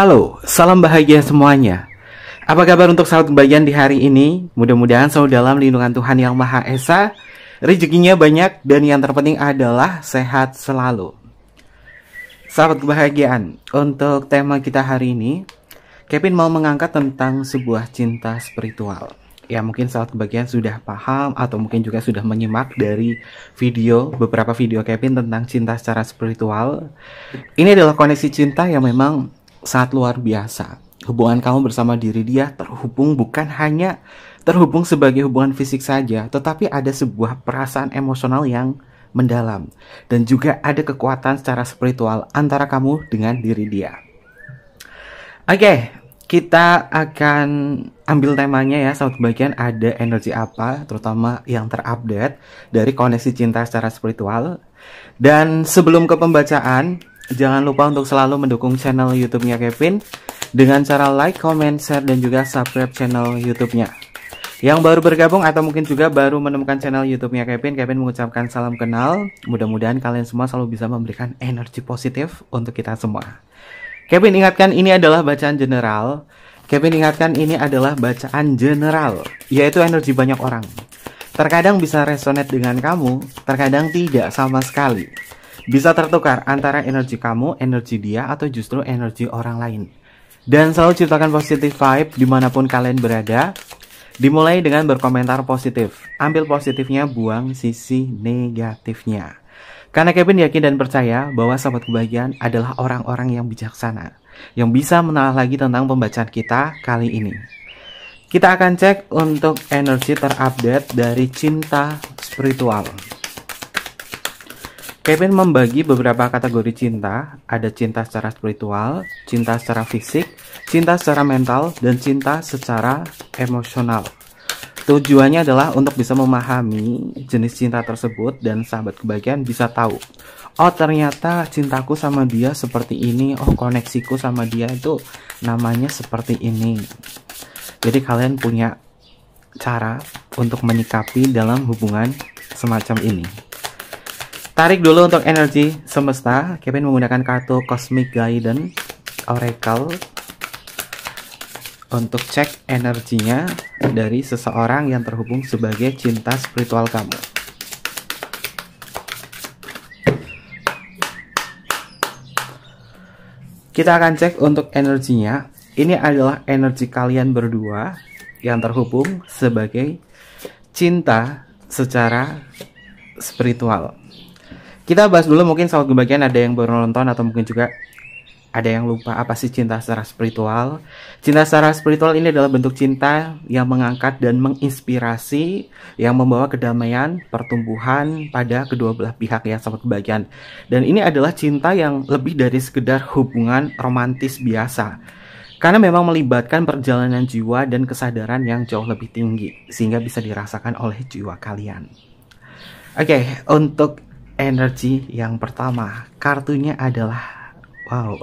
Halo, salam bahagia semuanya. Apa kabar untuk sahabat kebahagiaan di hari ini? Mudah-mudahan selalu dalam lindungan Tuhan Yang Maha Esa, rezekinya banyak, dan yang terpenting adalah sehat selalu. Sahabat kebahagiaan, untuk tema kita hari ini, Kevin mau mengangkat tentang sebuah cinta spiritual. Ya mungkin sahabat kebahagiaan sudah paham atau mungkin juga sudah menyimak dari video, beberapa video Kevin tentang cinta secara spiritual. Ini adalah koneksi cinta yang memang sangat luar biasa. Hubungan kamu bersama diri dia terhubung bukan hanya terhubung sebagai hubungan fisik saja, tetapi ada sebuah perasaan emosional yang mendalam dan juga ada kekuatan secara spiritual antara kamu dengan diri dia. Oke, kita akan ambil temanya ya satu bagian ada energi apa terutama yang terupdate dari koneksi cinta secara spiritual. Dan sebelum ke pembacaan, Jangan lupa untuk selalu mendukung channel YouTube-nya Kevin dengan cara like, comment, share, dan juga subscribe channel YouTube-nya. Yang baru bergabung atau mungkin juga baru menemukan channel YouTube-nya Kevin, Kevin mengucapkan salam kenal. Mudah-mudahan kalian semua selalu bisa memberikan energi positif untuk kita semua. Kevin ingatkan ini adalah bacaan general. Kevin ingatkan ini adalah bacaan general, yaitu energi banyak orang. Terkadang bisa resonate dengan kamu, terkadang tidak sama sekali bisa tertukar antara energi kamu, energi dia, atau justru energi orang lain. Dan selalu ciptakan positif vibe dimanapun kalian berada. Dimulai dengan berkomentar positif. Ambil positifnya, buang sisi negatifnya. Karena Kevin yakin dan percaya bahwa sahabat kebahagiaan adalah orang-orang yang bijaksana. Yang bisa menelah lagi tentang pembacaan kita kali ini. Kita akan cek untuk energi terupdate dari cinta spiritual. Kevin membagi beberapa kategori cinta, ada cinta secara spiritual, cinta secara fisik, cinta secara mental, dan cinta secara emosional. Tujuannya adalah untuk bisa memahami jenis cinta tersebut dan sahabat kebahagiaan bisa tahu. Oh ternyata cintaku sama dia seperti ini, oh koneksiku sama dia itu namanya seperti ini. Jadi kalian punya cara untuk menyikapi dalam hubungan semacam ini. Tarik dulu untuk energi semesta. Kevin menggunakan kartu Cosmic Guidance Oracle untuk cek energinya dari seseorang yang terhubung sebagai cinta spiritual kamu. Kita akan cek untuk energinya. Ini adalah energi kalian berdua yang terhubung sebagai cinta secara spiritual. Kita bahas dulu mungkin soal kebagian ada yang baru nonton atau mungkin juga ada yang lupa apa sih cinta secara spiritual. Cinta secara spiritual ini adalah bentuk cinta yang mengangkat dan menginspirasi yang membawa kedamaian, pertumbuhan pada kedua belah pihak yang sama kebagian. Dan ini adalah cinta yang lebih dari sekedar hubungan romantis biasa. Karena memang melibatkan perjalanan jiwa dan kesadaran yang jauh lebih tinggi sehingga bisa dirasakan oleh jiwa kalian. Oke, okay, untuk energi yang pertama kartunya adalah wow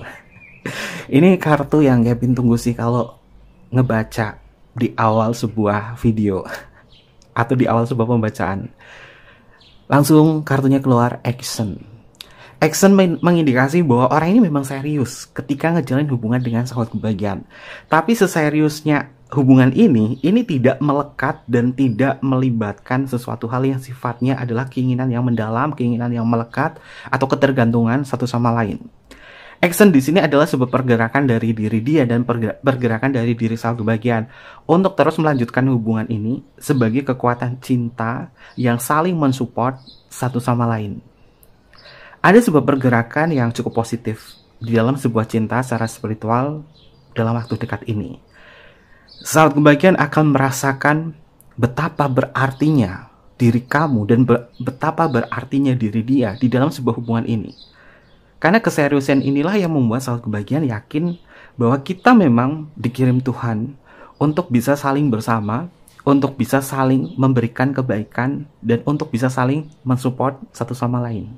ini kartu yang Gavin tunggu sih kalau ngebaca di awal sebuah video atau di awal sebuah pembacaan langsung kartunya keluar action action mengindikasi bahwa orang ini memang serius ketika ngejalin hubungan dengan sahabat kebahagiaan tapi seseriusnya hubungan ini ini tidak melekat dan tidak melibatkan sesuatu hal yang sifatnya adalah keinginan yang mendalam, keinginan yang melekat atau ketergantungan satu sama lain. Action di sini adalah sebuah pergerakan dari diri dia dan pergerakan dari diri saldo bagian untuk terus melanjutkan hubungan ini sebagai kekuatan cinta yang saling mensupport satu sama lain. Ada sebuah pergerakan yang cukup positif di dalam sebuah cinta secara spiritual dalam waktu dekat ini saat kebahagiaan akan merasakan betapa berartinya diri kamu dan betapa berartinya diri dia di dalam sebuah hubungan ini. Karena keseriusan inilah yang membuat saat kebahagiaan yakin bahwa kita memang dikirim Tuhan untuk bisa saling bersama, untuk bisa saling memberikan kebaikan, dan untuk bisa saling mensupport satu sama lain.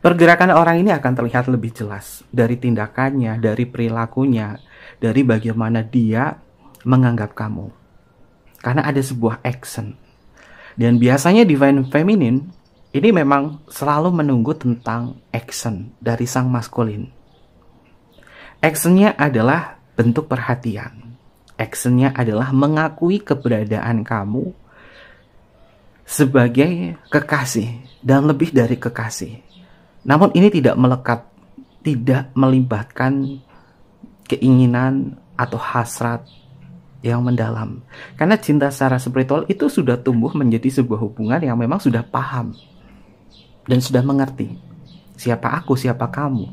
Pergerakan orang ini akan terlihat lebih jelas dari tindakannya, dari perilakunya, dari bagaimana dia menganggap kamu. Karena ada sebuah action. Dan biasanya divine feminine ini memang selalu menunggu tentang action dari sang maskulin. Actionnya adalah bentuk perhatian. Actionnya adalah mengakui keberadaan kamu sebagai kekasih dan lebih dari kekasih. Namun ini tidak melekat, tidak melibatkan keinginan atau hasrat yang mendalam. Karena cinta secara spiritual itu sudah tumbuh menjadi sebuah hubungan yang memang sudah paham dan sudah mengerti siapa aku, siapa kamu.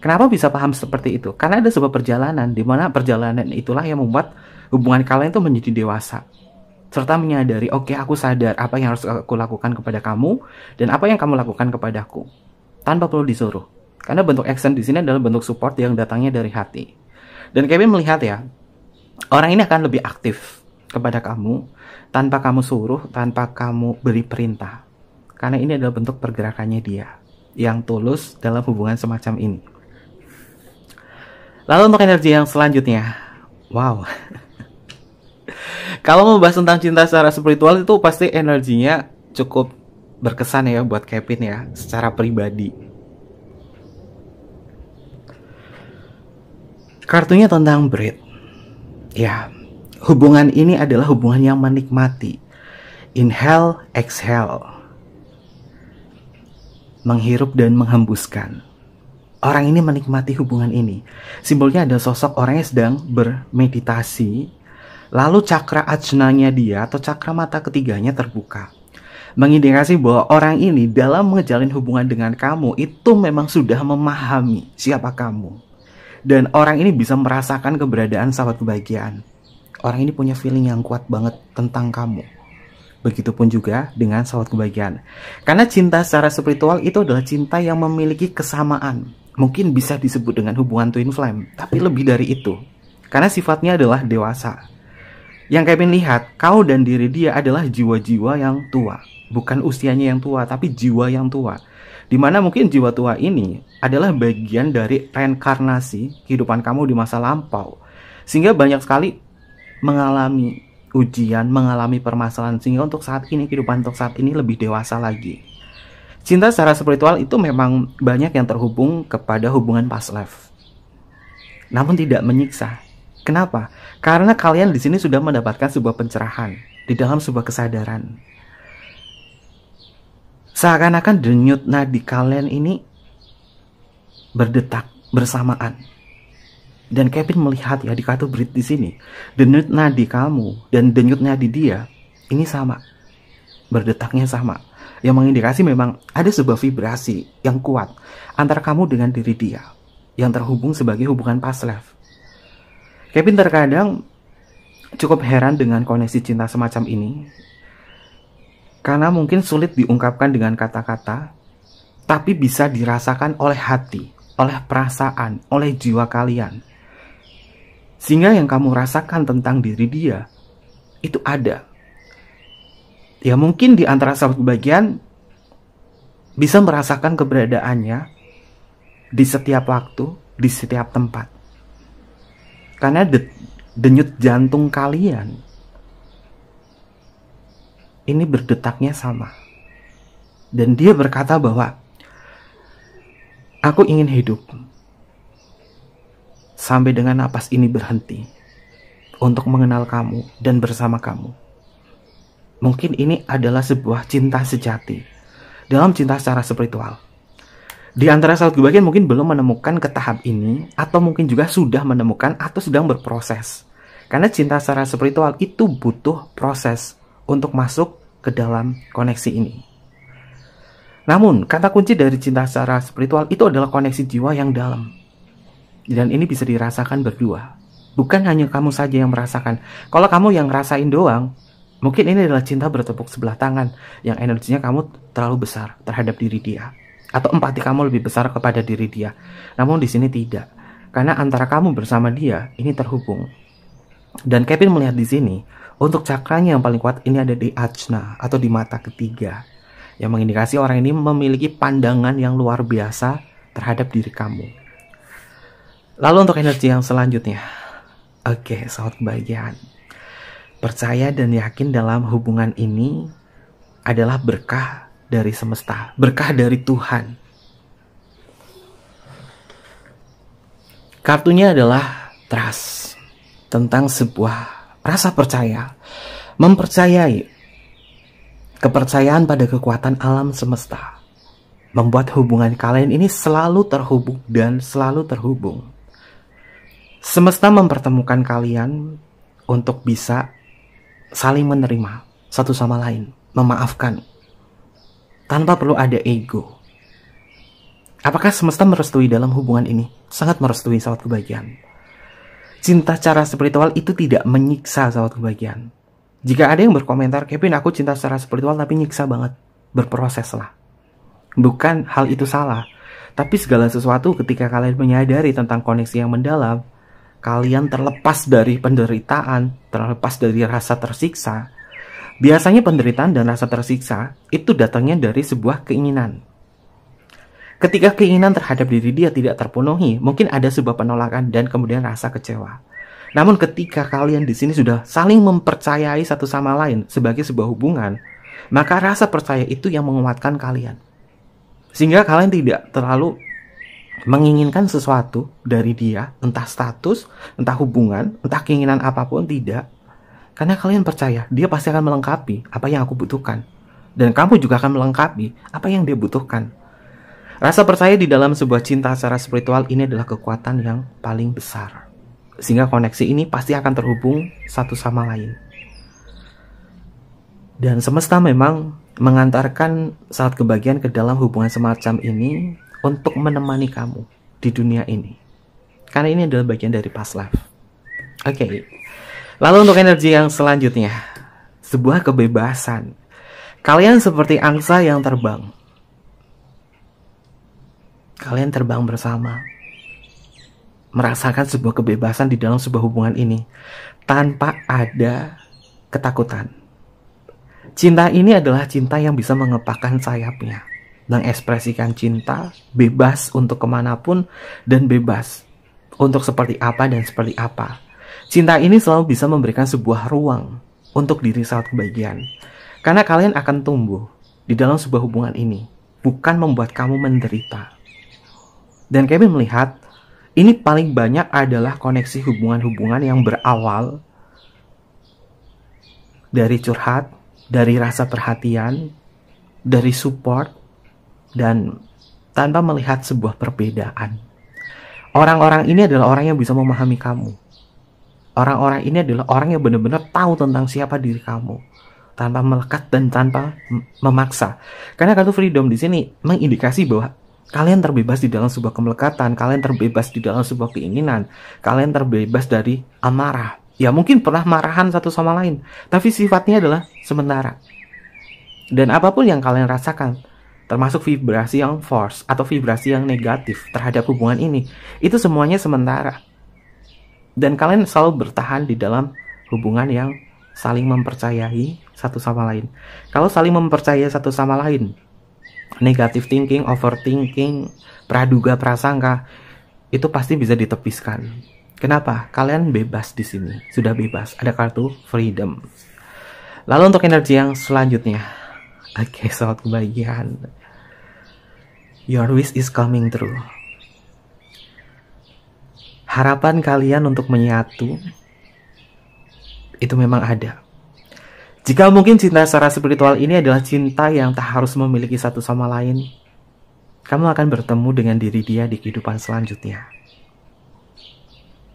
Kenapa bisa paham seperti itu? Karena ada sebuah perjalanan di mana perjalanan itulah yang membuat hubungan kalian itu menjadi dewasa serta menyadari, oke okay, aku sadar apa yang harus aku lakukan kepada kamu dan apa yang kamu lakukan kepada kepadaku tanpa perlu disuruh. Karena bentuk action di sini adalah bentuk support yang datangnya dari hati. Dan Kevin melihat ya, orang ini akan lebih aktif kepada kamu tanpa kamu suruh, tanpa kamu beri perintah. Karena ini adalah bentuk pergerakannya dia yang tulus dalam hubungan semacam ini. Lalu untuk energi yang selanjutnya, wow. Kalau membahas tentang cinta secara spiritual itu pasti energinya cukup berkesan ya buat Kevin ya secara pribadi. Kartunya tentang breed ya hubungan ini adalah hubungan yang menikmati inhale exhale menghirup dan menghembuskan orang ini menikmati hubungan ini simbolnya ada sosok orang yang sedang bermeditasi lalu cakra ajnanya dia atau cakra mata ketiganya terbuka mengindikasi bahwa orang ini dalam menjalin hubungan dengan kamu itu memang sudah memahami siapa kamu dan orang ini bisa merasakan keberadaan sahabat kebahagiaan. Orang ini punya feeling yang kuat banget tentang kamu. Begitupun juga dengan sahabat kebahagiaan. Karena cinta secara spiritual itu adalah cinta yang memiliki kesamaan. Mungkin bisa disebut dengan hubungan twin flame, tapi lebih dari itu. Karena sifatnya adalah dewasa. Yang Kevin lihat, kau dan diri dia adalah jiwa-jiwa yang tua. Bukan usianya yang tua, tapi jiwa yang tua di mana mungkin jiwa tua ini adalah bagian dari reinkarnasi kehidupan kamu di masa lampau. Sehingga banyak sekali mengalami ujian, mengalami permasalahan. Sehingga untuk saat ini, kehidupan untuk saat ini lebih dewasa lagi. Cinta secara spiritual itu memang banyak yang terhubung kepada hubungan past life. Namun tidak menyiksa. Kenapa? Karena kalian di sini sudah mendapatkan sebuah pencerahan di dalam sebuah kesadaran Seakan-akan denyut nadi kalian ini berdetak bersamaan. Dan Kevin melihat ya di kartu di sini, denyut nadi kamu dan denyut nadi dia ini sama. Berdetaknya sama. Yang mengindikasi memang ada sebuah vibrasi yang kuat antara kamu dengan diri dia yang terhubung sebagai hubungan past life. Kevin terkadang cukup heran dengan koneksi cinta semacam ini karena mungkin sulit diungkapkan dengan kata-kata, tapi bisa dirasakan oleh hati, oleh perasaan, oleh jiwa kalian. Sehingga yang kamu rasakan tentang diri dia itu ada. Ya mungkin di antara sahabat kebahagiaan bisa merasakan keberadaannya di setiap waktu, di setiap tempat. Karena denyut jantung kalian ini berdetaknya sama. Dan dia berkata bahwa aku ingin hidup sampai dengan napas ini berhenti untuk mengenal kamu dan bersama kamu. Mungkin ini adalah sebuah cinta sejati dalam cinta secara spiritual. Di antara sahabat kebagian mungkin belum menemukan ke tahap ini atau mungkin juga sudah menemukan atau sedang berproses. Karena cinta secara spiritual itu butuh proses, untuk masuk ke dalam koneksi ini. Namun, kata kunci dari cinta secara spiritual itu adalah koneksi jiwa yang dalam. Dan ini bisa dirasakan berdua. Bukan hanya kamu saja yang merasakan. Kalau kamu yang ngerasain doang, mungkin ini adalah cinta bertepuk sebelah tangan yang energinya kamu terlalu besar terhadap diri dia. Atau empati kamu lebih besar kepada diri dia. Namun di sini tidak. Karena antara kamu bersama dia ini terhubung. Dan Kevin melihat di sini, untuk cakranya yang paling kuat ini ada di ajna atau di mata ketiga yang mengindikasi orang ini memiliki pandangan yang luar biasa terhadap diri kamu. Lalu untuk energi yang selanjutnya. Oke, okay, sahabat kebahagiaan. Percaya dan yakin dalam hubungan ini adalah berkah dari semesta, berkah dari Tuhan. Kartunya adalah trust tentang sebuah rasa percaya, mempercayai kepercayaan pada kekuatan alam semesta membuat hubungan kalian ini selalu terhubung dan selalu terhubung. Semesta mempertemukan kalian untuk bisa saling menerima satu sama lain, memaafkan tanpa perlu ada ego. Apakah semesta merestui dalam hubungan ini? Sangat merestui sahabat kebahagiaan cinta secara spiritual itu tidak menyiksa sahabat kebahagiaan. Jika ada yang berkomentar, Kevin aku cinta secara spiritual tapi nyiksa banget. berproses lah Bukan hal itu salah. Tapi segala sesuatu ketika kalian menyadari tentang koneksi yang mendalam, kalian terlepas dari penderitaan, terlepas dari rasa tersiksa. Biasanya penderitaan dan rasa tersiksa itu datangnya dari sebuah keinginan. Ketika keinginan terhadap diri dia tidak terpenuhi, mungkin ada sebuah penolakan dan kemudian rasa kecewa. Namun ketika kalian di sini sudah saling mempercayai satu sama lain sebagai sebuah hubungan, maka rasa percaya itu yang menguatkan kalian. Sehingga kalian tidak terlalu menginginkan sesuatu dari dia, entah status, entah hubungan, entah keinginan apapun tidak. Karena kalian percaya dia pasti akan melengkapi apa yang aku butuhkan. Dan kamu juga akan melengkapi apa yang dia butuhkan Rasa percaya di dalam sebuah cinta secara spiritual ini adalah kekuatan yang paling besar. Sehingga koneksi ini pasti akan terhubung satu sama lain. Dan semesta memang mengantarkan saat kebahagiaan ke dalam hubungan semacam ini untuk menemani kamu di dunia ini. Karena ini adalah bagian dari past life. Oke. Okay. Lalu untuk energi yang selanjutnya, sebuah kebebasan. Kalian seperti angsa yang terbang Kalian terbang bersama. Merasakan sebuah kebebasan di dalam sebuah hubungan ini tanpa ada ketakutan. Cinta ini adalah cinta yang bisa mengepakkan sayapnya, mengekspresikan cinta bebas untuk kemanapun dan bebas untuk seperti apa dan seperti apa. Cinta ini selalu bisa memberikan sebuah ruang untuk diri saat kebahagiaan. Karena kalian akan tumbuh di dalam sebuah hubungan ini, bukan membuat kamu menderita. Dan Kevin melihat ini paling banyak adalah koneksi hubungan-hubungan yang berawal dari curhat, dari rasa perhatian, dari support, dan tanpa melihat sebuah perbedaan. Orang-orang ini adalah orang yang bisa memahami kamu. Orang-orang ini adalah orang yang benar-benar tahu tentang siapa diri kamu tanpa melekat dan tanpa memaksa. Karena kartu freedom di sini mengindikasi bahwa Kalian terbebas di dalam sebuah kemelekatan, kalian terbebas di dalam sebuah keinginan, kalian terbebas dari amarah. Ya mungkin pernah marahan satu sama lain, tapi sifatnya adalah sementara. Dan apapun yang kalian rasakan, termasuk vibrasi yang force atau vibrasi yang negatif terhadap hubungan ini, itu semuanya sementara. Dan kalian selalu bertahan di dalam hubungan yang saling mempercayai satu sama lain. Kalau saling mempercayai satu sama lain, negative thinking, overthinking, praduga prasangka itu pasti bisa ditepiskan. Kenapa? Kalian bebas di sini, sudah bebas, ada kartu freedom. Lalu untuk energi yang selanjutnya, oke, okay, soal kebahagiaan. Your wish is coming true. Harapan kalian untuk menyatu itu memang ada. Jika mungkin cinta secara spiritual ini adalah cinta yang tak harus memiliki satu sama lain, kamu akan bertemu dengan diri dia di kehidupan selanjutnya.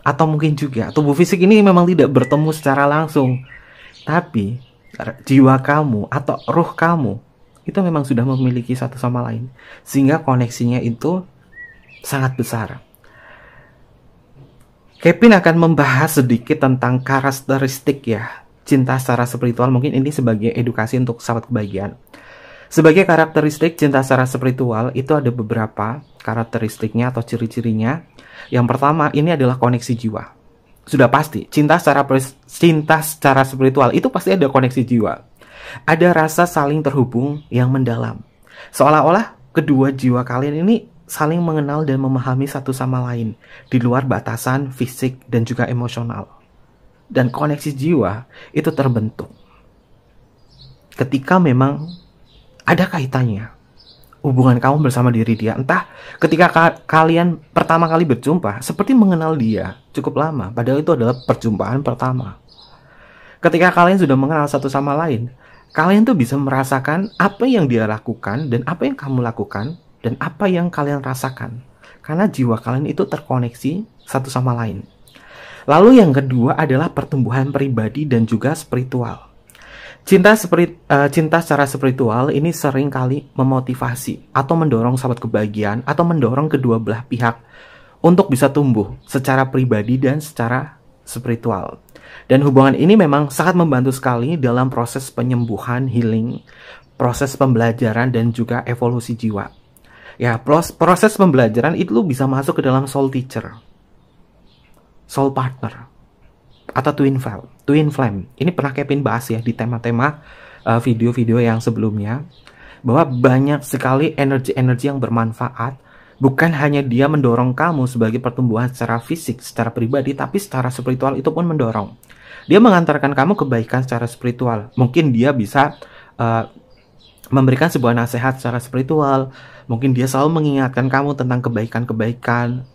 Atau mungkin juga tubuh fisik ini memang tidak bertemu secara langsung, tapi jiwa kamu atau ruh kamu itu memang sudah memiliki satu sama lain, sehingga koneksinya itu sangat besar. Kevin akan membahas sedikit tentang karakteristik ya cinta secara spiritual mungkin ini sebagai edukasi untuk sahabat kebahagiaan. Sebagai karakteristik cinta secara spiritual itu ada beberapa karakteristiknya atau ciri-cirinya. Yang pertama ini adalah koneksi jiwa. Sudah pasti cinta secara cinta secara spiritual itu pasti ada koneksi jiwa. Ada rasa saling terhubung yang mendalam. Seolah-olah kedua jiwa kalian ini saling mengenal dan memahami satu sama lain di luar batasan fisik dan juga emosional dan koneksi jiwa itu terbentuk. Ketika memang ada kaitannya hubungan kamu bersama diri dia. Entah ketika ka kalian pertama kali berjumpa, seperti mengenal dia cukup lama, padahal itu adalah perjumpaan pertama. Ketika kalian sudah mengenal satu sama lain, kalian tuh bisa merasakan apa yang dia lakukan dan apa yang kamu lakukan dan apa yang kalian rasakan. Karena jiwa kalian itu terkoneksi satu sama lain. Lalu yang kedua adalah pertumbuhan pribadi dan juga spiritual. Cinta spirit, uh, cinta secara spiritual ini sering kali memotivasi atau mendorong sahabat kebahagiaan atau mendorong kedua belah pihak untuk bisa tumbuh secara pribadi dan secara spiritual. Dan hubungan ini memang sangat membantu sekali dalam proses penyembuhan, healing, proses pembelajaran dan juga evolusi jiwa. Ya, proses pembelajaran itu bisa masuk ke dalam soul teacher soul partner atau twin flame. Twin flame ini pernah Kevin bahas ya di tema-tema eh, video-video yang sebelumnya bahwa banyak sekali energi-energi yang bermanfaat bukan hanya dia mendorong kamu sebagai pertumbuhan secara fisik, secara pribadi, tapi secara spiritual itu pun mendorong. Dia mengantarkan kamu kebaikan secara spiritual. Mungkin dia bisa uh, memberikan sebuah nasihat secara spiritual. Mungkin dia selalu mengingatkan kamu tentang kebaikan-kebaikan,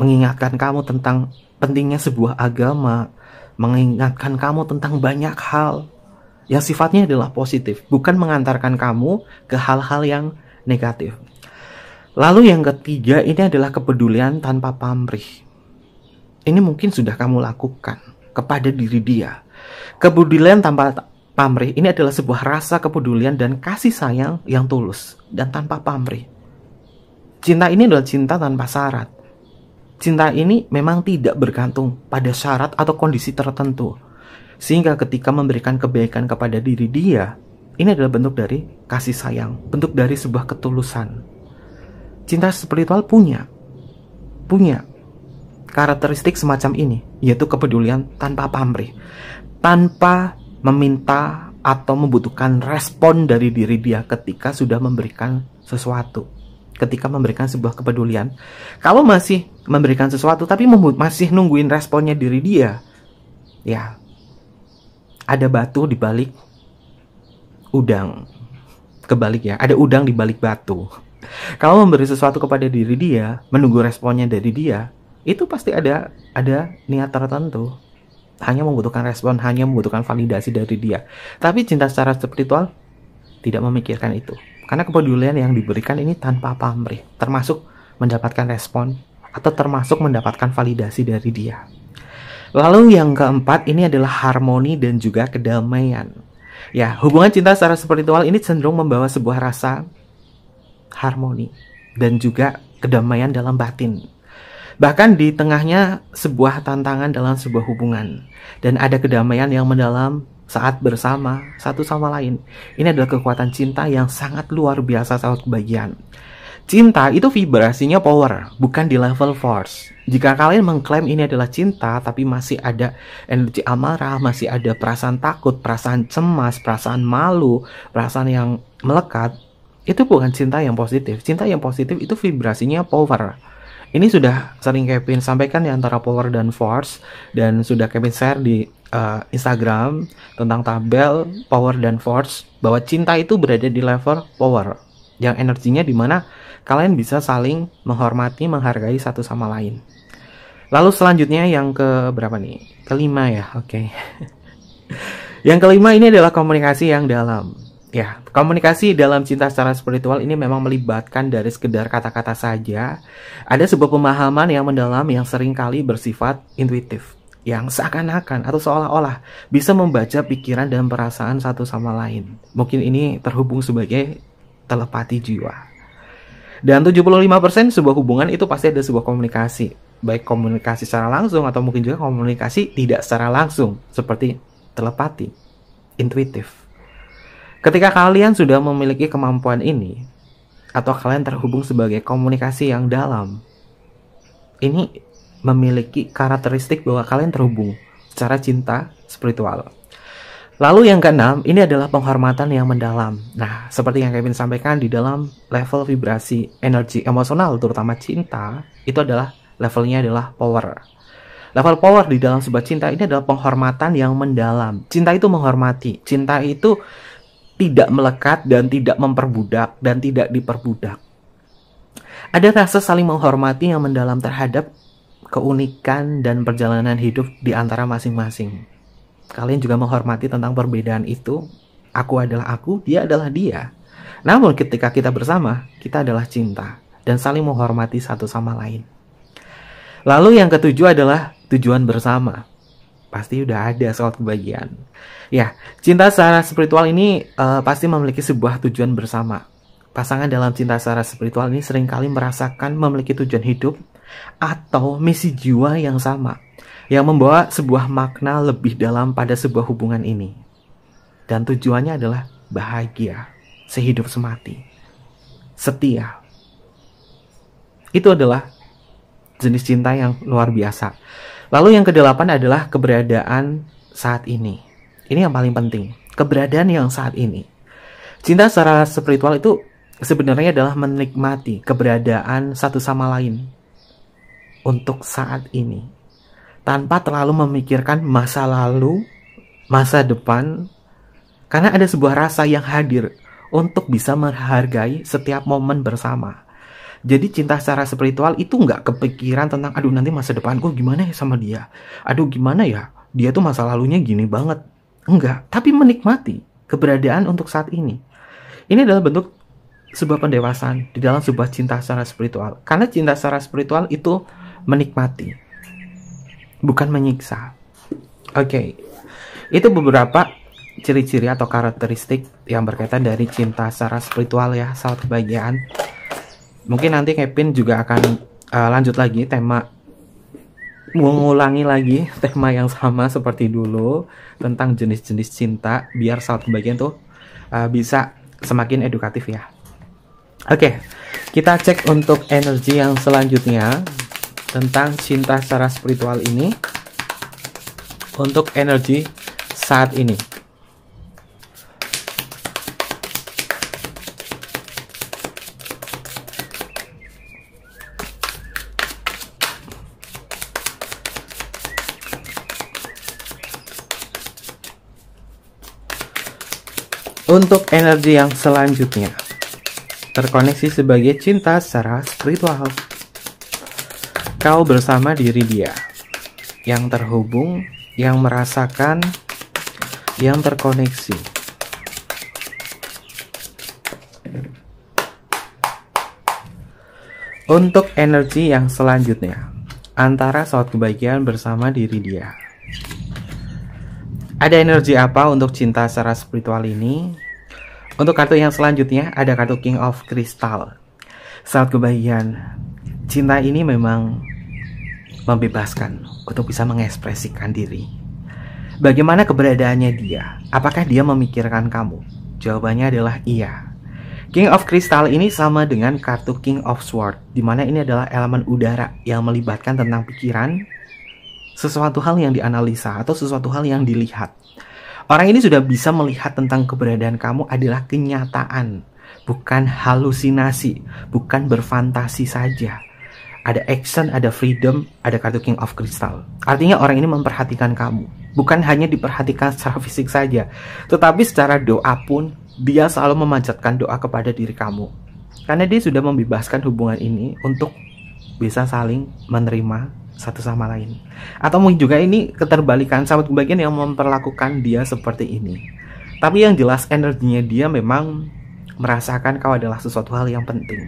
mengingatkan kamu tentang pentingnya sebuah agama, mengingatkan kamu tentang banyak hal yang sifatnya adalah positif, bukan mengantarkan kamu ke hal-hal yang negatif. Lalu yang ketiga ini adalah kepedulian tanpa pamrih. Ini mungkin sudah kamu lakukan kepada diri dia. Kepedulian tanpa pamrih ini adalah sebuah rasa kepedulian dan kasih sayang yang tulus dan tanpa pamrih. Cinta ini adalah cinta tanpa syarat. Cinta ini memang tidak bergantung pada syarat atau kondisi tertentu. Sehingga ketika memberikan kebaikan kepada diri dia, ini adalah bentuk dari kasih sayang, bentuk dari sebuah ketulusan. Cinta spiritual punya punya karakteristik semacam ini, yaitu kepedulian tanpa pamrih, tanpa meminta atau membutuhkan respon dari diri dia ketika sudah memberikan sesuatu ketika memberikan sebuah kepedulian. Kalau masih memberikan sesuatu tapi masih nungguin responnya diri dia, ya ada batu di balik udang. Kebalik ya, ada udang di balik batu. Kalau memberi sesuatu kepada diri dia, menunggu responnya dari dia, itu pasti ada ada niat tertentu. Hanya membutuhkan respon, hanya membutuhkan validasi dari dia. Tapi cinta secara spiritual tidak memikirkan itu. Karena kepedulian yang diberikan ini tanpa pamrih, termasuk mendapatkan respon atau termasuk mendapatkan validasi dari dia. Lalu yang keempat ini adalah harmoni dan juga kedamaian. Ya, hubungan cinta secara spiritual ini cenderung membawa sebuah rasa harmoni dan juga kedamaian dalam batin. Bahkan di tengahnya sebuah tantangan dalam sebuah hubungan dan ada kedamaian yang mendalam saat bersama satu sama lain. Ini adalah kekuatan cinta yang sangat luar biasa saat kebahagiaan Cinta itu vibrasinya power, bukan di level force. Jika kalian mengklaim ini adalah cinta, tapi masih ada energi amarah, masih ada perasaan takut, perasaan cemas, perasaan malu, perasaan yang melekat, itu bukan cinta yang positif. Cinta yang positif itu vibrasinya power. Ini sudah sering Kevin sampaikan di antara power dan force, dan sudah Kevin share di uh, Instagram tentang tabel power dan force bahwa cinta itu berada di level power yang energinya dimana kalian bisa saling menghormati menghargai satu sama lain lalu selanjutnya yang ke berapa nih kelima ya oke okay. yang kelima ini adalah komunikasi yang dalam ya komunikasi dalam cinta secara spiritual ini memang melibatkan dari sekedar kata-kata saja ada sebuah pemahaman yang mendalam yang seringkali bersifat intuitif yang seakan-akan atau seolah-olah bisa membaca pikiran dan perasaan satu sama lain. Mungkin ini terhubung sebagai telepati jiwa. Dan 75% sebuah hubungan itu pasti ada sebuah komunikasi, baik komunikasi secara langsung atau mungkin juga komunikasi tidak secara langsung seperti telepati, intuitif. Ketika kalian sudah memiliki kemampuan ini atau kalian terhubung sebagai komunikasi yang dalam, ini memiliki karakteristik bahwa kalian terhubung secara cinta spiritual. Lalu yang keenam, ini adalah penghormatan yang mendalam. Nah, seperti yang Kevin sampaikan di dalam level vibrasi energi emosional, terutama cinta, itu adalah levelnya adalah power. Level power di dalam sebuah cinta ini adalah penghormatan yang mendalam. Cinta itu menghormati. Cinta itu tidak melekat dan tidak memperbudak dan tidak diperbudak. Ada rasa saling menghormati yang mendalam terhadap keunikan dan perjalanan hidup di antara masing-masing. Kalian juga menghormati tentang perbedaan itu. Aku adalah aku, dia adalah dia. Namun ketika kita bersama, kita adalah cinta dan saling menghormati satu sama lain. Lalu yang ketujuh adalah tujuan bersama. Pasti udah ada soal kebahagiaan. Ya, cinta secara spiritual ini uh, pasti memiliki sebuah tujuan bersama. Pasangan dalam cinta secara spiritual ini seringkali merasakan memiliki tujuan hidup atau misi jiwa yang sama yang membawa sebuah makna lebih dalam pada sebuah hubungan ini. Dan tujuannya adalah bahagia, sehidup semati, setia. Itu adalah jenis cinta yang luar biasa. Lalu yang kedelapan adalah keberadaan saat ini. Ini yang paling penting, keberadaan yang saat ini. Cinta secara spiritual itu sebenarnya adalah menikmati keberadaan satu sama lain untuk saat ini tanpa terlalu memikirkan masa lalu, masa depan, karena ada sebuah rasa yang hadir untuk bisa menghargai setiap momen bersama. Jadi cinta secara spiritual itu nggak kepikiran tentang aduh nanti masa depan gue gimana ya sama dia. Aduh gimana ya dia tuh masa lalunya gini banget. Enggak, tapi menikmati keberadaan untuk saat ini. Ini adalah bentuk sebuah pendewasaan di dalam sebuah cinta secara spiritual. Karena cinta secara spiritual itu menikmati, bukan menyiksa. Oke, okay. itu beberapa ciri-ciri atau karakteristik yang berkaitan dari cinta secara spiritual ya sahabat kebahagiaan mungkin nanti Kevin juga akan uh, lanjut lagi tema mengulangi lagi tema yang sama seperti dulu tentang jenis-jenis cinta biar saat kebahagiaan tuh uh, bisa semakin edukatif ya oke okay, kita cek untuk energi yang selanjutnya tentang cinta secara spiritual ini untuk energi saat ini. Untuk energi yang selanjutnya, terkoneksi sebagai cinta secara spiritual kau bersama diri dia yang terhubung, yang merasakan, yang terkoneksi. Untuk energi yang selanjutnya, antara saat kebahagiaan bersama diri dia. Ada energi apa untuk cinta secara spiritual ini? Untuk kartu yang selanjutnya ada kartu King of Crystal. Saat kebahagiaan cinta ini memang membebaskan untuk bisa mengekspresikan diri. Bagaimana keberadaannya dia? Apakah dia memikirkan kamu? Jawabannya adalah iya. King of Crystal ini sama dengan kartu King of Sword, di mana ini adalah elemen udara yang melibatkan tentang pikiran, sesuatu hal yang dianalisa atau sesuatu hal yang dilihat. Orang ini sudah bisa melihat tentang keberadaan kamu adalah kenyataan, bukan halusinasi, bukan berfantasi saja ada action, ada freedom, ada kartu King of Crystal. Artinya orang ini memperhatikan kamu. Bukan hanya diperhatikan secara fisik saja, tetapi secara doa pun dia selalu memanjatkan doa kepada diri kamu. Karena dia sudah membebaskan hubungan ini untuk bisa saling menerima satu sama lain. Atau mungkin juga ini keterbalikan sahabat kebagian yang memperlakukan dia seperti ini. Tapi yang jelas energinya dia memang merasakan kau adalah sesuatu hal yang penting.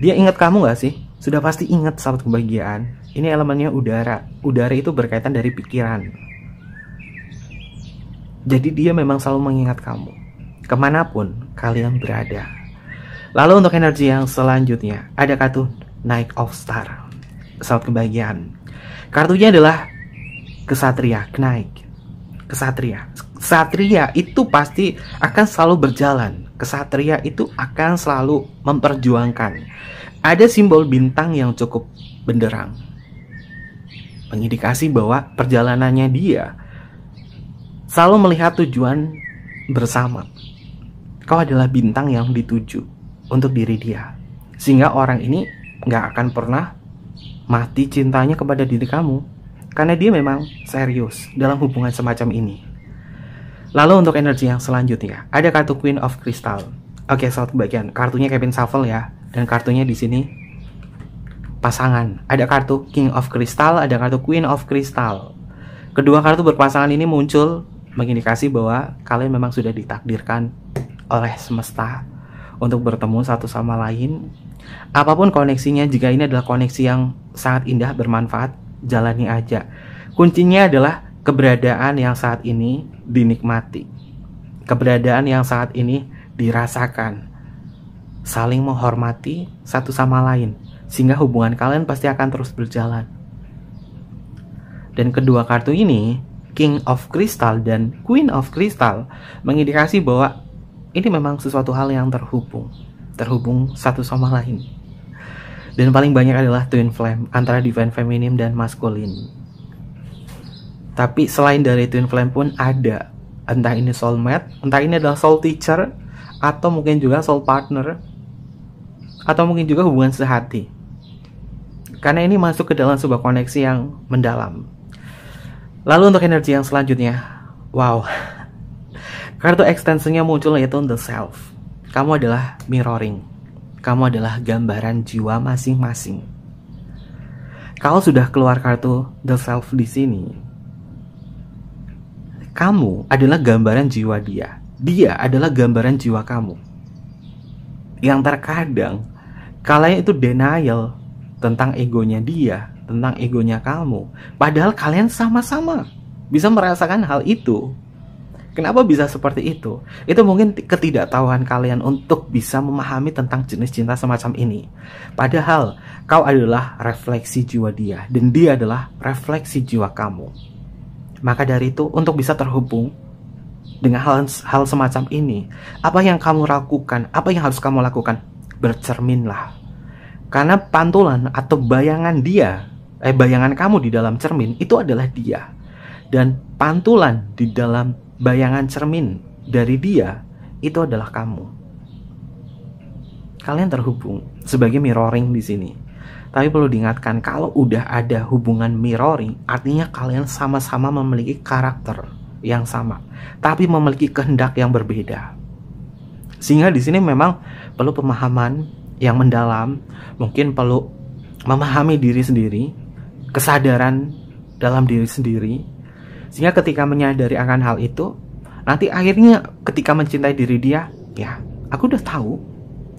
Dia ingat kamu gak sih? Sudah pasti ingat sahabat kebahagiaan, ini elemennya udara. Udara itu berkaitan dari pikiran. Jadi dia memang selalu mengingat kamu, kemanapun kalian berada. Lalu untuk energi yang selanjutnya, ada kartu Knight of Star, sahabat kebahagiaan. Kartunya adalah kesatria, Knight. Kesatria. kesatria itu pasti akan selalu berjalan. Kesatria itu akan selalu memperjuangkan ada simbol bintang yang cukup benderang mengindikasi bahwa perjalanannya dia selalu melihat tujuan bersama. Kau adalah bintang yang dituju untuk diri dia, sehingga orang ini nggak akan pernah mati cintanya kepada diri kamu karena dia memang serius dalam hubungan semacam ini. Lalu untuk energi yang selanjutnya ada kartu Queen of Crystal. Oke, satu bagian kartunya Kevin Shuffle ya dan kartunya di sini pasangan. Ada kartu King of Crystal, ada kartu Queen of Crystal. Kedua kartu berpasangan ini muncul mengindikasi bahwa kalian memang sudah ditakdirkan oleh semesta untuk bertemu satu sama lain. Apapun koneksinya, jika ini adalah koneksi yang sangat indah, bermanfaat, jalani aja. Kuncinya adalah keberadaan yang saat ini dinikmati. Keberadaan yang saat ini dirasakan saling menghormati satu sama lain, sehingga hubungan kalian pasti akan terus berjalan. Dan kedua kartu ini, King of Crystal dan Queen of Crystal, mengindikasi bahwa ini memang sesuatu hal yang terhubung, terhubung satu sama lain. Dan paling banyak adalah twin flame antara divine feminine dan maskulin. Tapi selain dari twin flame pun ada entah ini soulmate, entah ini adalah soul teacher atau mungkin juga soul partner atau mungkin juga hubungan sehati. Karena ini masuk ke dalam sebuah koneksi yang mendalam. Lalu untuk energi yang selanjutnya, wow. Kartu extensionnya muncul yaitu The Self. Kamu adalah mirroring. Kamu adalah gambaran jiwa masing-masing. Kalau sudah keluar kartu The Self di sini, kamu adalah gambaran jiwa dia. Dia adalah gambaran jiwa kamu. Yang terkadang Kalian itu denial tentang egonya dia, tentang egonya kamu. Padahal kalian sama-sama bisa merasakan hal itu. Kenapa bisa seperti itu? Itu mungkin ketidaktahuan kalian untuk bisa memahami tentang jenis cinta semacam ini. Padahal kau adalah refleksi jiwa dia dan dia adalah refleksi jiwa kamu. Maka dari itu untuk bisa terhubung dengan hal, hal semacam ini, apa yang kamu lakukan, apa yang harus kamu lakukan bercerminlah. Karena pantulan atau bayangan dia, eh bayangan kamu di dalam cermin itu adalah dia. Dan pantulan di dalam bayangan cermin dari dia itu adalah kamu. Kalian terhubung sebagai mirroring di sini. Tapi perlu diingatkan kalau udah ada hubungan mirroring, artinya kalian sama-sama memiliki karakter yang sama, tapi memiliki kehendak yang berbeda sehingga di sini memang perlu pemahaman yang mendalam mungkin perlu memahami diri sendiri kesadaran dalam diri sendiri sehingga ketika menyadari akan hal itu nanti akhirnya ketika mencintai diri dia ya aku udah tahu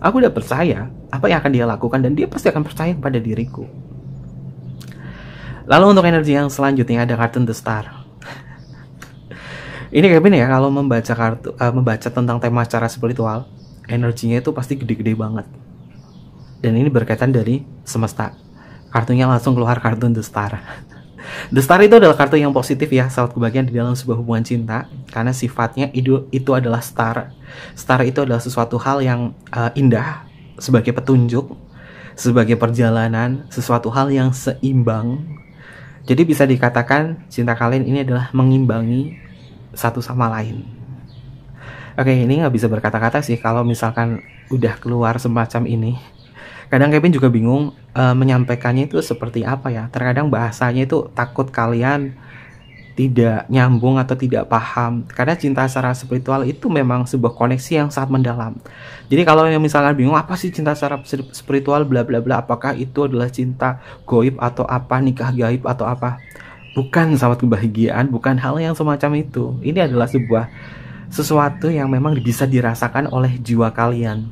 aku udah percaya apa yang akan dia lakukan dan dia pasti akan percaya pada diriku lalu untuk energi yang selanjutnya ada kartun the star ini kayak Kevin ya kalau membaca kartu uh, membaca tentang tema secara spiritual energinya itu pasti gede-gede banget dan ini berkaitan dari semesta kartunya langsung keluar kartu The Star The Star itu adalah kartu yang positif ya saat kebagian di dalam sebuah hubungan cinta karena sifatnya itu, itu adalah star star itu adalah sesuatu hal yang uh, indah sebagai petunjuk sebagai perjalanan sesuatu hal yang seimbang jadi bisa dikatakan cinta kalian ini adalah mengimbangi satu sama lain. Oke, ini nggak bisa berkata-kata sih kalau misalkan udah keluar semacam ini. Kadang Kevin juga bingung e, menyampaikannya itu seperti apa ya. Terkadang bahasanya itu takut kalian tidak nyambung atau tidak paham. Karena cinta secara spiritual itu memang sebuah koneksi yang sangat mendalam. Jadi kalau yang misalkan bingung apa sih cinta secara spiritual bla bla bla apakah itu adalah cinta goib atau apa nikah gaib atau apa? Bukan sahabat kebahagiaan, bukan hal yang semacam itu. Ini adalah sebuah sesuatu yang memang bisa dirasakan oleh jiwa kalian.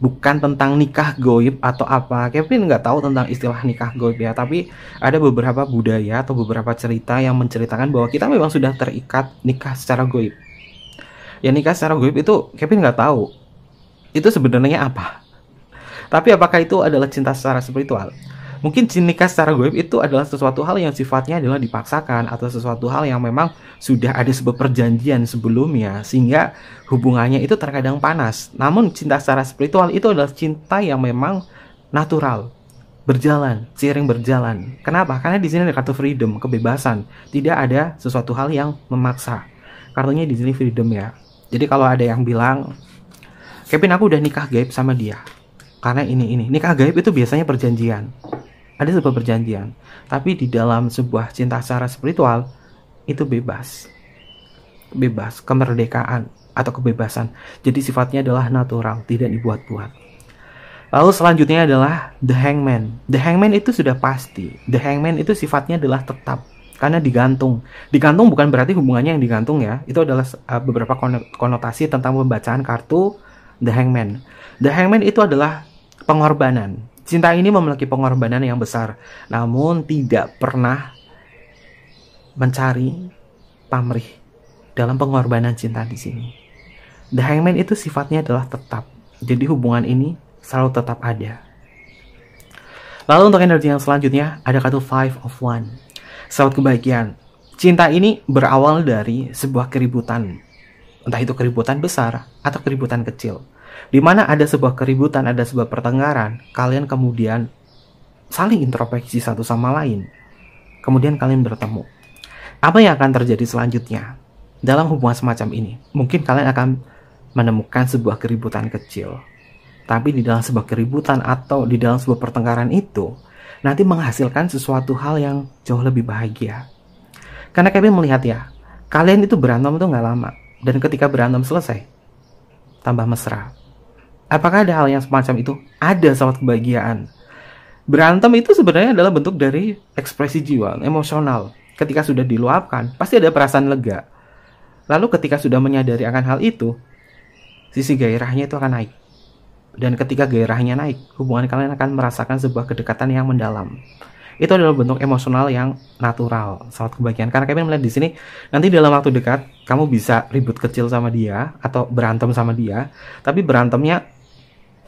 Bukan tentang nikah goib atau apa. Kevin nggak tahu tentang istilah nikah goib ya, tapi ada beberapa budaya atau beberapa cerita yang menceritakan bahwa kita memang sudah terikat nikah secara goib. Ya nikah secara goib itu Kevin nggak tahu. Itu sebenarnya apa? Tapi apakah itu adalah cinta secara spiritual? mungkin cinta secara goib itu adalah sesuatu hal yang sifatnya adalah dipaksakan atau sesuatu hal yang memang sudah ada sebuah perjanjian sebelumnya sehingga hubungannya itu terkadang panas. Namun cinta secara spiritual itu adalah cinta yang memang natural, berjalan, sering berjalan. Kenapa? Karena di sini ada kartu freedom, kebebasan. Tidak ada sesuatu hal yang memaksa. Kartunya di sini freedom ya. Jadi kalau ada yang bilang, Kevin aku udah nikah gaib sama dia. Karena ini ini. Nikah gaib itu biasanya perjanjian ada sebuah hmm. perjanjian tapi di dalam sebuah cinta secara spiritual itu bebas bebas kemerdekaan atau kebebasan jadi sifatnya adalah natural tidak dibuat-buat lalu selanjutnya adalah the hangman the hangman itu sudah pasti the hangman itu sifatnya adalah tetap karena digantung. Digantung bukan berarti hubungannya yang digantung ya. Itu adalah eh, beberapa konotasi tentang pembacaan kartu The Hangman. The Hangman itu adalah pengorbanan. Cinta ini memiliki pengorbanan yang besar, namun tidak pernah mencari pamrih dalam pengorbanan cinta di sini. The Hangman itu sifatnya adalah tetap, jadi hubungan ini selalu tetap ada. Lalu untuk energi yang selanjutnya ada kartu Five of One, Selamat kebahagiaan. Cinta ini berawal dari sebuah keributan, entah itu keributan besar atau keributan kecil di mana ada sebuah keributan, ada sebuah pertengkaran, kalian kemudian saling introspeksi satu sama lain. Kemudian kalian bertemu. Apa yang akan terjadi selanjutnya? Dalam hubungan semacam ini, mungkin kalian akan menemukan sebuah keributan kecil. Tapi di dalam sebuah keributan atau di dalam sebuah pertengkaran itu, nanti menghasilkan sesuatu hal yang jauh lebih bahagia. Karena kami melihat ya, kalian itu berantem itu nggak lama. Dan ketika berantem selesai, tambah mesra. Apakah ada hal yang semacam itu? Ada sahabat kebahagiaan. Berantem itu sebenarnya adalah bentuk dari ekspresi jiwa, emosional. Ketika sudah diluapkan, pasti ada perasaan lega. Lalu ketika sudah menyadari akan hal itu, sisi gairahnya itu akan naik. Dan ketika gairahnya naik, hubungan kalian akan merasakan sebuah kedekatan yang mendalam. Itu adalah bentuk emosional yang natural, saat kebahagiaan. Karena kalian melihat di sini, nanti dalam waktu dekat, kamu bisa ribut kecil sama dia, atau berantem sama dia, tapi berantemnya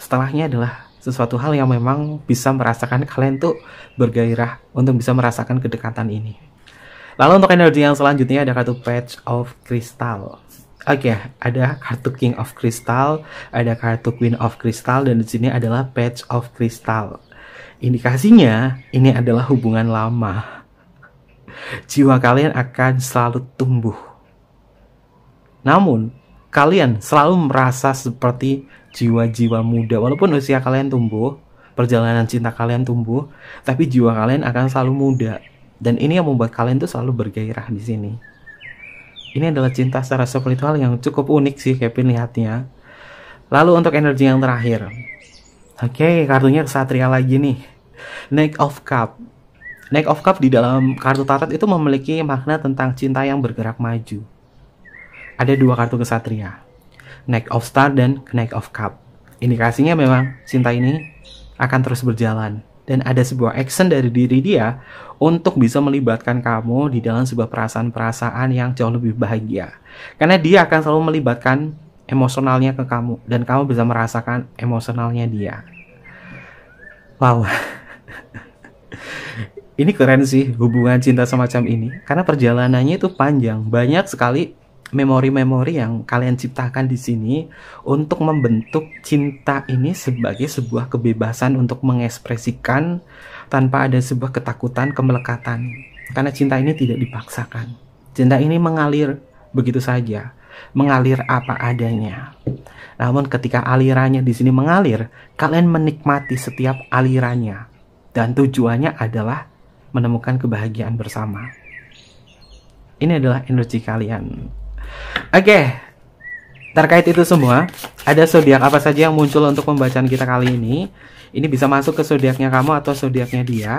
setelahnya adalah sesuatu hal yang memang bisa merasakan kalian tuh bergairah untuk bisa merasakan kedekatan ini. Lalu untuk energi yang selanjutnya ada kartu Page of Crystal. Oke, okay, ada kartu King of Crystal, ada kartu Queen of Crystal, dan di sini adalah Page of Crystal. Indikasinya, ini adalah hubungan lama. Jiwa kalian akan selalu tumbuh. Namun, kalian selalu merasa seperti jiwa-jiwa muda walaupun usia kalian tumbuh perjalanan cinta kalian tumbuh tapi jiwa kalian akan selalu muda dan ini yang membuat kalian tuh selalu bergairah di sini ini adalah cinta secara spiritual yang cukup unik sih Kevin lihatnya lalu untuk energi yang terakhir oke okay, kartunya kesatria lagi nih Knight of Cup Knight of Cup di dalam kartu tarot itu memiliki makna tentang cinta yang bergerak maju ada dua kartu kesatria Knight of Star dan Knight of Cup. Indikasinya memang cinta ini akan terus berjalan dan ada sebuah action dari diri dia untuk bisa melibatkan kamu di dalam sebuah perasaan-perasaan yang jauh lebih bahagia. Karena dia akan selalu melibatkan emosionalnya ke kamu dan kamu bisa merasakan emosionalnya dia. Wow. ini keren sih hubungan cinta semacam ini karena perjalanannya itu panjang, banyak sekali memori-memori yang kalian ciptakan di sini untuk membentuk cinta ini sebagai sebuah kebebasan untuk mengekspresikan tanpa ada sebuah ketakutan kemelekatan. Karena cinta ini tidak dipaksakan. Cinta ini mengalir begitu saja, mengalir apa adanya. Namun ketika alirannya di sini mengalir, kalian menikmati setiap alirannya dan tujuannya adalah menemukan kebahagiaan bersama. Ini adalah energi kalian. Oke, terkait itu semua, ada zodiak apa saja yang muncul untuk pembacaan kita kali ini? Ini bisa masuk ke zodiaknya kamu atau zodiaknya dia.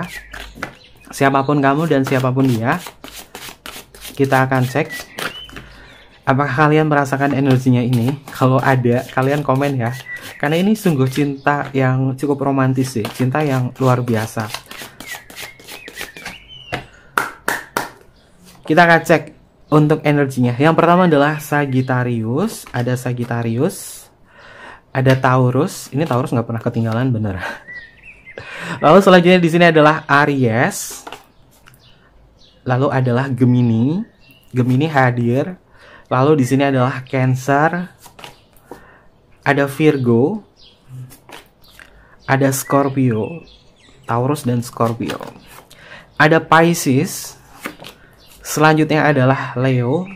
Siapapun kamu dan siapapun dia, kita akan cek. Apakah kalian merasakan energinya ini? Kalau ada, kalian komen ya. Karena ini sungguh cinta yang cukup romantis sih, cinta yang luar biasa. Kita akan cek untuk energinya. Yang pertama adalah Sagittarius, ada Sagittarius, ada Taurus. Ini Taurus nggak pernah ketinggalan bener. Lalu selanjutnya di sini adalah Aries. Lalu adalah Gemini. Gemini hadir. Lalu di sini adalah Cancer. Ada Virgo. Ada Scorpio. Taurus dan Scorpio. Ada Pisces Selanjutnya adalah Leo.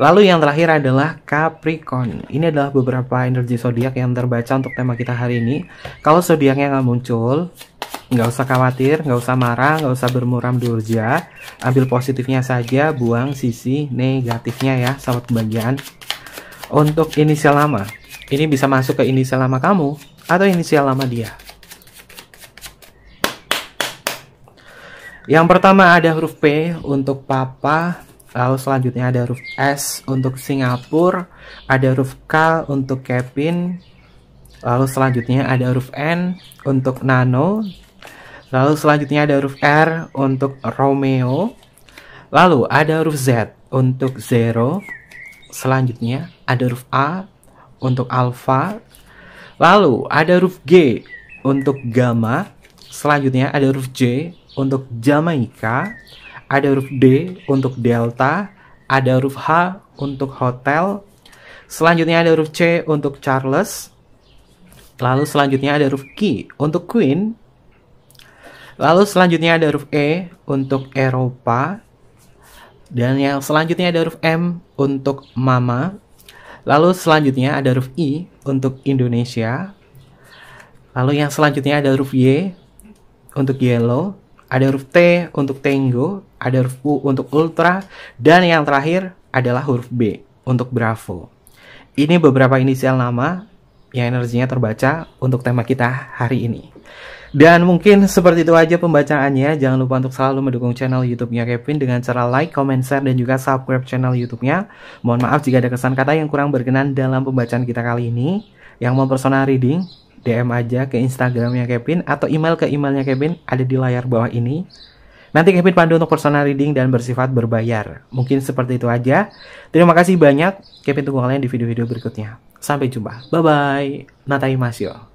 Lalu yang terakhir adalah Capricorn. Ini adalah beberapa energi zodiak yang terbaca untuk tema kita hari ini. Kalau zodiaknya nggak muncul, nggak usah khawatir, nggak usah marah, nggak usah bermuram durja. Ambil positifnya saja, buang sisi negatifnya ya, sahabat kebahagiaan. Untuk inisial lama, ini bisa masuk ke inisial lama kamu atau inisial lama dia. Yang pertama ada huruf P untuk papa, lalu selanjutnya ada huruf S untuk Singapura, ada huruf K untuk Kevin, lalu selanjutnya ada huruf N untuk Nano, lalu selanjutnya ada huruf R untuk Romeo, lalu ada huruf Z untuk Zero, selanjutnya ada huruf A untuk Alpha, lalu ada huruf G untuk Gamma, selanjutnya ada huruf J untuk Jamaika, ada huruf D untuk Delta, ada huruf H untuk Hotel, selanjutnya ada huruf C untuk Charles, lalu selanjutnya ada huruf Q untuk Queen, lalu selanjutnya ada huruf E untuk Eropa, dan yang selanjutnya ada huruf M untuk Mama, lalu selanjutnya ada huruf I untuk Indonesia, Lalu yang selanjutnya ada huruf Y untuk yellow ada huruf T untuk tango, ada huruf U untuk ultra, dan yang terakhir adalah huruf B untuk bravo. Ini beberapa inisial nama yang energinya terbaca untuk tema kita hari ini. Dan mungkin seperti itu aja pembacaannya. Jangan lupa untuk selalu mendukung channel YouTube-nya Kevin dengan cara like, comment, share, dan juga subscribe channel YouTube-nya. Mohon maaf jika ada kesan kata yang kurang berkenan dalam pembacaan kita kali ini. Yang mau personal reading, DM aja ke Instagramnya Kevin atau email ke emailnya Kevin ada di layar bawah ini. Nanti Kevin pandu untuk personal reading dan bersifat berbayar. Mungkin seperti itu aja. Terima kasih banyak. Kevin tunggu kalian di video-video berikutnya. Sampai jumpa. Bye-bye. Natai Masio.